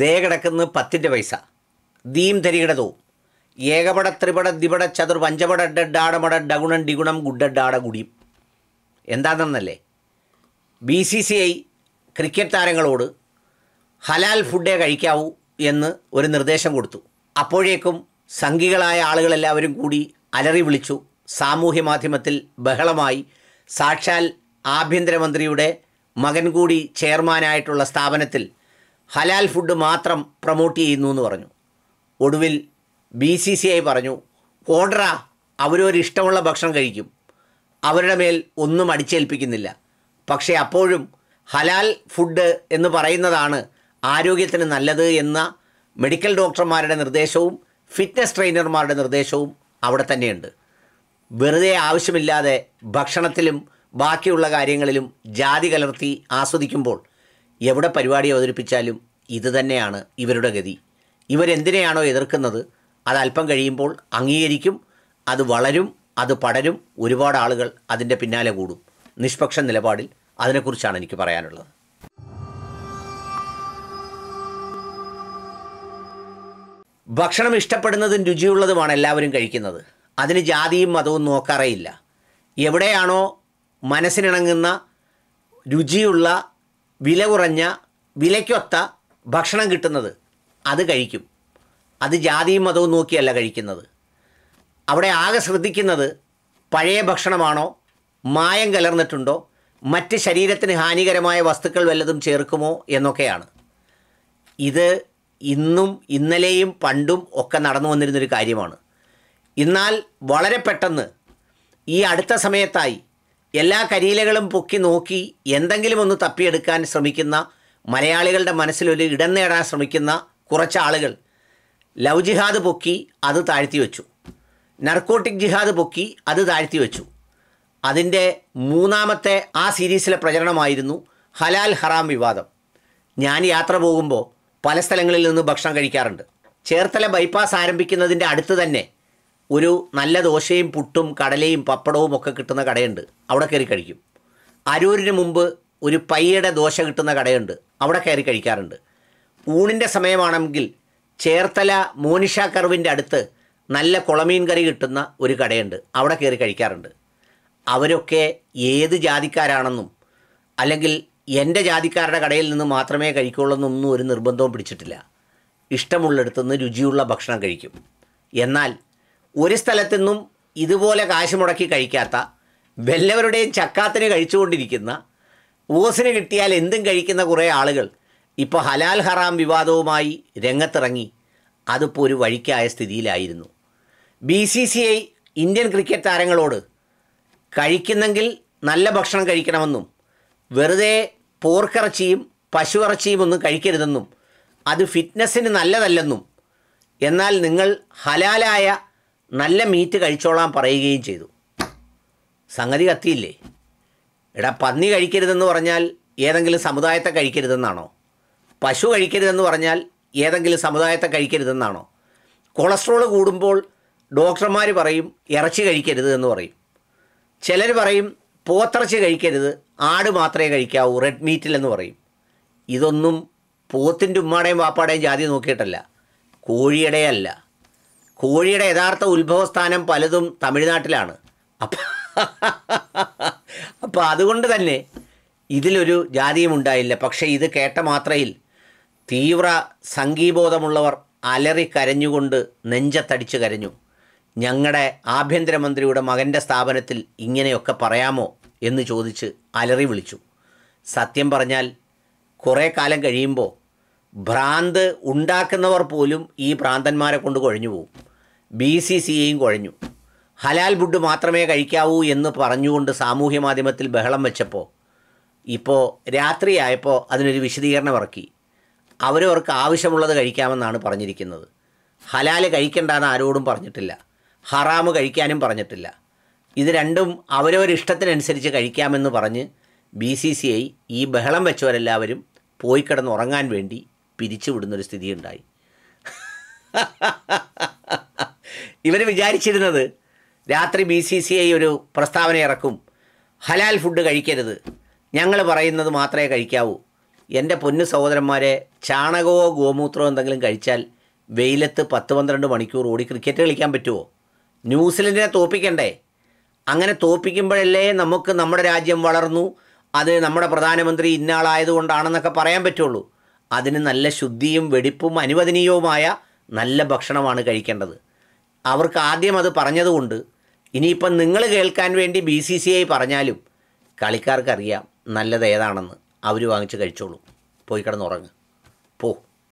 ദേ കിടക്കുന്ന പത്തിൻ്റെ പൈസ ദീം തരികിടതോ ഏകപട ത്രിപട ദ്വിപട ചതുർ പഞ്ചപട ഡഡാടമട ഡഗുണം ഡിഗുണം ഗുഡഡാട ഗുടിയും എന്താണെന്നല്ലേ B C C I cricket താരങ്ങളോട് ഹലാൽ ഫുഡേ കഴിക്കാവൂ എന്ന് ഒരു നിർദ്ദേശം കൊടുത്തു അപ്പോഴേക്കും സംഘികളായ ആളുകളെല്ലാവരും കൂടി അലറി വിളിച്ചു സാമൂഹ്യ മാധ്യമത്തിൽ ബഹളമായി സാക്ഷാൽ ആഭ്യന്തരമന്ത്രിയുടെ മകൻ കൂടി ചെയർമാനായിട്ടുള്ള സ്ഥാപനത്തിൽ ഹലാൽ ഫുഡ് മാത്രം പ്രൊമോട്ട് ചെയ്യുന്നു എന്ന് പറഞ്ഞു ഒടുവിൽ ബി സി സി ഐ പറഞ്ഞു ഓർഡറ അവരവരിഷ്ടമുള്ള ഭക്ഷണം കഴിക്കും അവരുടെ മേൽ ഒന്നും അടിച്ചേൽപ്പിക്കുന്നില്ല പക്ഷേ അപ്പോഴും ഹലാൽ ഫുഡ് എന്ന് പറയുന്നതാണ് ആരോഗ്യത്തിന് നല്ലത് എന്ന മെഡിക്കൽ ഡോക്ടർമാരുടെ നിർദ്ദേശവും ഫിറ്റ്നസ് ട്രെയിനർമാരുടെ നിർദ്ദേശവും അവിടെ തന്നെയുണ്ട് വെറുതെ ആവശ്യമില്ലാതെ ഭക്ഷണത്തിലും ബാക്കിയുള്ള കാര്യങ്ങളിലും ജാതി കലർത്തി ആസ്വദിക്കുമ്പോൾ എവിടെ പരിപാടി അവതരിപ്പിച്ചാലും ഇത് ഇവരുടെ ഗതി ഇവരെന്തിനെയാണോ എതിർക്കുന്നത് അത് അല്പം കഴിയുമ്പോൾ അംഗീകരിക്കും അത് വളരും അത് പടരും ഒരുപാട് ആളുകൾ അതിൻ്റെ പിന്നാലെ കൂടും നിഷ്പക്ഷ നിലപാടിൽ അതിനെക്കുറിച്ചാണ് എനിക്ക് പറയാനുള്ളത് ഭക്ഷണം ഇഷ്ടപ്പെടുന്നതും രുചിയുള്ളതുമാണ് എല്ലാവരും കഴിക്കുന്നത് അതിന് ജാതിയും മതവും നോക്കാറേയില്ല എവിടെയാണോ മനസ്സിനിണങ്ങുന്ന രുചിയുള്ള വില കുറഞ്ഞ വിലയ്ക്കൊത്ത ഭക്ഷണം കിട്ടുന്നത് അത് കഴിക്കും അത് ജാതിയും മതവും നോക്കിയല്ല കഴിക്കുന്നത് അവിടെ ആകെ ശ്രദ്ധിക്കുന്നത് പഴയ ഭക്ഷണമാണോ മായം കലർന്നിട്ടുണ്ടോ മറ്റ് ശരീരത്തിന് ഹാനികരമായ വസ്തുക്കൾ വല്ലതും ചേർക്കുമോ എന്നൊക്കെയാണ് ഇത് ഇന്നും ഇന്നലെയും പണ്ടും ഒക്കെ നടന്നു വന്നിരുന്നൊരു കാര്യമാണ് എന്നാൽ വളരെ പെട്ടെന്ന് ഈ അടുത്ത സമയത്തായി എല്ലാ കരിയിലകളും പൊക്കി നോക്കി എന്തെങ്കിലും ഒന്ന് തപ്പിയെടുക്കാൻ ശ്രമിക്കുന്ന മലയാളികളുടെ മനസ്സിലൊരു ഇടം നേടാൻ ശ്രമിക്കുന്ന കുറച്ച് ആളുകൾ ലവ് ജിഹാദ് പൊക്കി അത് താഴ്ത്തി വെച്ചു നർക്കോട്ടിക് ജിഹാദ് പൊക്കി അത് താഴ്ത്തി വെച്ചു അതിൻ്റെ മൂന്നാമത്തെ ആ സീരീസിലെ പ്രചരണമായിരുന്നു ഹലാൽ ഹറാം വിവാദം ഞാൻ യാത്ര പോകുമ്പോൾ പല സ്ഥലങ്ങളിൽ നിന്ന് ഭക്ഷണം കഴിക്കാറുണ്ട് ചേർത്തല ബൈപ്പാസ് ആരംഭിക്കുന്നതിൻ്റെ അടുത്ത് തന്നെ ഒരു നല്ല ദോശയും പുട്ടും കടലയും പപ്പടവും ഒക്കെ കിട്ടുന്ന കടയുണ്ട് അവിടെ കയറി കഴിക്കും അരൂരിന് മുമ്പ് ഒരു പയ്യയുടെ ദോശ കിട്ടുന്ന കടയുണ്ട് അവിടെ കയറി കഴിക്കാറുണ്ട് ഊണിൻ്റെ സമയമാണെങ്കിൽ ചേർത്തല മോനിഷ കർവിൻ്റെ അടുത്ത് നല്ല കുളമീൻ കറി കിട്ടുന്ന ഒരു കടയുണ്ട് അവിടെ കയറി കഴിക്കാറുണ്ട് അവരൊക്കെ ഏത് ജാതിക്കാരാണെന്നും അല്ലെങ്കിൽ എൻ്റെ ജാതിക്കാരുടെ കടയിൽ നിന്ന് മാത്രമേ കഴിക്കുകയുള്ളൂ എന്നൊന്നും ഒരു നിർബന്ധവും പിടിച്ചിട്ടില്ല ഇഷ്ടമുള്ളിടത്തുനിന്ന് രുചിയുള്ള ഭക്ഷണം കഴിക്കും എന്നാൽ ഒരു സ്ഥലത്തുനിന്നും ഇതുപോലെ കാശ് മുടക്കി കഴിക്കാത്ത വല്ലവരുടെയും ചക്കാത്തിന് കഴിച്ചുകൊണ്ടിരിക്കുന്ന ഓസിന് കിട്ടിയാൽ എന്തും കഴിക്കുന്ന കുറേ ആളുകൾ ഇപ്പോൾ ഹലാൽ ഹറാം വിവാദവുമായി രംഗത്തിറങ്ങി അതിപ്പോൾ ഒരു വഴിക്കായ സ്ഥിതിയിലായിരുന്നു B C C I Indian cricket താരങ്ങളോട് കഴിക്കുന്നെങ്കിൽ നല്ല ഭക്ഷണം കഴിക്കണമെന്നും വെറുതെ പോർക്കിറച്ചിയും പശുവിറച്ചിയും ഒന്നും കഴിക്കരുതെന്നും അത് ഫിറ്റ്നസ്സിന് നല്ലതല്ലെന്നും എന്നാൽ നിങ്ങൾ ഹലാലായ നല്ല മീറ്റ് കഴിച്ചോളാൻ പറയുകയും ചെയ്തു സംഗതി കത്തിയില്ലേ എടാ പന്നി കഴിക്കരുതെന്ന് പറഞ്ഞാൽ ഏതെങ്കിലും സമുദായത്തെ കഴിക്കരുതെന്നാണോ പശു കഴിക്കരുതെന്ന് പറഞ്ഞാൽ ഏതെങ്കിലും സമുദായത്തെ കഴിക്കരുതെന്നാണോ കൊളസ്ട്രോൾ കൂടുമ്പോൾ ഡോക്ടർമാർ പറയും ഇറച്ചി കഴിക്കരുത് എന്ന് പറയും ചിലർ പറയും പോത്തിറച്ചി കഴിക്കരുത് ആട് മാത്രമേ കഴിക്കാവൂ റെഡ് മീറ്റിലെന്ന് പറയും ഇതൊന്നും പോത്തിൻ്റെ ഉമ്മാടേയും വാപ്പാടേയും ജാതി നോക്കിയിട്ടല്ല കോഴിയുടെയല്ല കോഴിയുടെ യഥാർത്ഥ ഉത്ഭവസ്ഥാനം പലതും തമിഴ്നാട്ടിലാണ് അപ്പം അപ്പോൾ അതുകൊണ്ട് തന്നെ ഇതിലൊരു ജാതിയും ഉണ്ടായില്ല പക്ഷേ ഇത് കേട്ട മാത്രയിൽ തീവ്ര സംഗീബോധമുള്ളവർ അലറി കരഞ്ഞുകൊണ്ട് നെഞ്ചത്തടിച്ച് കരഞ്ഞു ഞങ്ങളുടെ ആഭ്യന്തരമന്ത്രിയുടെ മകൻ്റെ സ്ഥാപനത്തിൽ ഇങ്ങനെയൊക്കെ പറയാമോ എന്ന് ചോദിച്ച് അലറി വിളിച്ചു സത്യം പറഞ്ഞാൽ കുറേ കാലം കഴിയുമ്പോൾ ഭ്രാന്ത് ഉണ്ടാക്കുന്നവർ പോലും ഈ ഭ്രാന്തന്മാരെ കൊണ്ട് കൊഴിഞ്ഞു പോകും ബി സി സിയെയും കുഴഞ്ഞു ഹലാൽ ഫുഡ് മാത്രമേ കഴിക്കാവൂ എന്ന് പറഞ്ഞുകൊണ്ട് സാമൂഹ്യ മാധ്യമത്തിൽ ബഹളം വെച്ചപ്പോൾ ഇപ്പോൾ രാത്രിയായപ്പോൾ അതിനൊരു വിശദീകരണം ഇറക്കി അവരവർക്ക് ആവശ്യമുള്ളത് കഴിക്കാമെന്നാണ് പറഞ്ഞിരിക്കുന്നത് ഹലാൽ എന്ന് ആരോടും പറഞ്ഞിട്ടില്ല ഹറാമ് കഴിക്കാനും പറഞ്ഞിട്ടില്ല ഇത് രണ്ടും അവരവരിഷ്ടത്തിനനുസരിച്ച് കഴിക്കാമെന്ന് പറഞ്ഞ് ബി സി സി ഐ ഈ ബഹളം വെച്ചവരെല്ലാവരും പോയി കിടന്ന് ഉറങ്ങാൻ വേണ്ടി പിരിച്ചുവിടുന്നൊരു സ്ഥിതിയുണ്ടായി ha ഇവർ വിചാരിച്ചിരുന്നത് രാത്രി ബി സി സി ഐ ഒരു പ്രസ്താവന ഇറക്കും ഹലാൽ ഫുഡ് കഴിക്കരുത് ഞങ്ങൾ പറയുന്നത് മാത്രമേ കഴിക്കാവൂ എൻ്റെ പൊന്നു സഹോദരന്മാരെ ചാണകമോ ഗോമൂത്രമോ എന്തെങ്കിലും കഴിച്ചാൽ വെയിലത്ത് പത്ത് പന്ത്രണ്ട് മണിക്കൂർ ഓടി ക്രിക്കറ്റ് കളിക്കാൻ പറ്റുമോ ന്യൂസിലൻഡിനെ തോപ്പിക്കണ്ടേ അങ്ങനെ തോപ്പിക്കുമ്പോഴല്ലേ നമുക്ക് നമ്മുടെ രാജ്യം വളർന്നു അത് നമ്മുടെ പ്രധാനമന്ത്രി ഇന്നാളായതുകൊണ്ടാണെന്നൊക്കെ പറയാൻ പറ്റുള്ളൂ അതിന് നല്ല ശുദ്ധിയും വെടിപ്പും അനുവദനീയവുമായ നല്ല ഭക്ഷണമാണ് കഴിക്കേണ്ടത് അവർക്ക് ആദ്യം അത് പറഞ്ഞതുകൊണ്ട് ഇനിയിപ്പം നിങ്ങൾ കേൾക്കാൻ വേണ്ടി ബി സി സി ഐ പറഞ്ഞാലും കളിക്കാർക്കറിയാം നല്ലത് ഏതാണെന്ന് അവർ വാങ്ങിച്ച് കഴിച്ചോളൂ പോയി കിടന്നുറങ്ങ് പോ